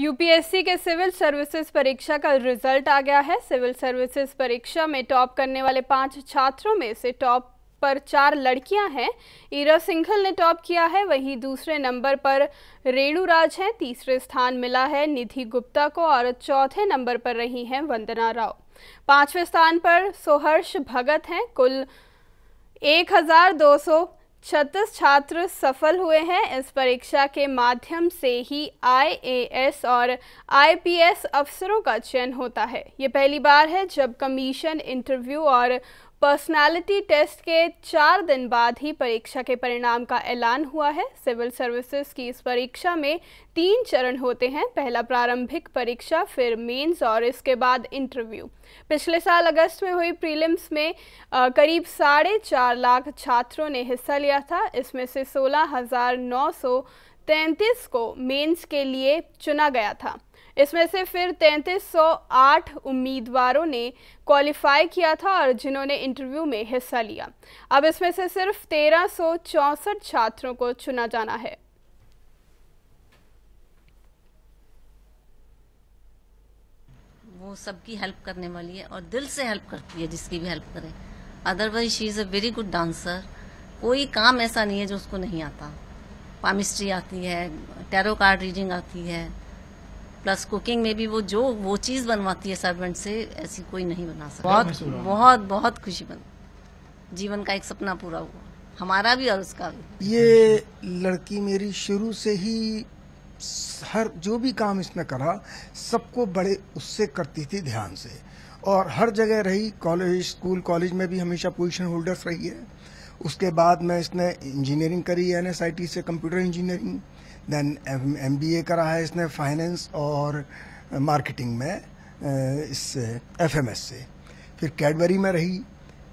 UPSC के civil services परीक्षा का रिजल्ट आ गया है सिविल सर्विसेज परीक्षा में टॉप करने वाले पांच छात्रों में से टॉप पर चार लड़कियां हैं ईरा सिंघल ने टॉप किया है वहीं दूसरे नंबर पर रेणु राज हैं तीसरे स्थान मिला है निधि गुप्ता को और चौथे नंबर पर रही हैं वंदना राव पांचवें स्थान पर सोहर्ष भगत हैं कुल एक हज़ार दो सौ छत्तीस छात्र सफल हुए हैं इस परीक्षा के माध्यम से ही आईएएस और आईपीएस अफसरों का चयन होता है ये पहली बार है जब कमीशन इंटरव्यू और पर्सनालिटी टेस्ट के चार दिन बाद ही परीक्षा के परिणाम का ऐलान हुआ है सिविल सर्विसेज की इस परीक्षा में तीन चरण होते हैं पहला प्रारंभिक परीक्षा फिर मेंस और इसके बाद इंटरव्यू पिछले साल अगस्त में हुई प्रीलिम्स में आ, करीब साढ़े चार लाख छात्रों ने हिस्सा लिया था इसमें से सोलह हज़ार नौ सौ तैंतीस को मेंस के लिए चुना गया था इसमें से फिर 3308 उम्मीदवारों ने क्वालिफाई किया था और जिन्होंने इंटरव्यू में हिस्सा लिया अब इसमें से सिर्फ तेरह छात्रों को चुना जाना है वो सबकी हेल्प करने वाली है और दिल से हेल्प करती है जिसकी भी हेल्प करे otherwise she is a very good dancer कोई काम ऐसा नहीं है जो उसको नहीं आता पामिस्ट्री आती है टेरो कार्ड रीडिंग आती है प्लस कुकिंग में भी वो जो वो चीज़ बनवाती है सर्वेंट से ऐसी कोई नहीं बना सकता बहुत बहुत बहुत खुशी बन जीवन का एक सपना पूरा हुआ हमारा भी और उसका भी ये लड़की मेरी शुरू से ही हर जो भी काम इसने करा सबको बड़े उससे करती थी ध्यान से और हर जगह रही कॉलेज स्कूल कॉलेज में भी हमेशा पोजीशन होल्डर्स रही है उसके बाद में इसने इंजीनियरिंग करी एन से कंप्यूटर इंजीनियरिंग देन ए करा है इसने फाइनेंस और मार्केटिंग में इससे एस से फिर कैडबरी में रही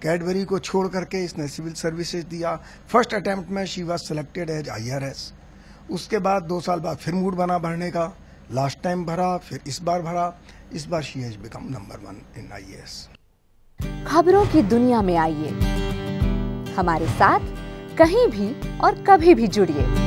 कैडबरी को छोड़ करके इसने सिविल सर्विसेज दिया फर्स्ट अटैम्प्ट में she was selected as I R S उसके बाद दो साल बाद फिर मूड बना भरने का लास्ट टाइम भरा फिर इस बार भरा इस बार she has become number one in I S खबरों की दुनिया में आइए हमारे साथ कहीं भी और कभी भी जुड़िए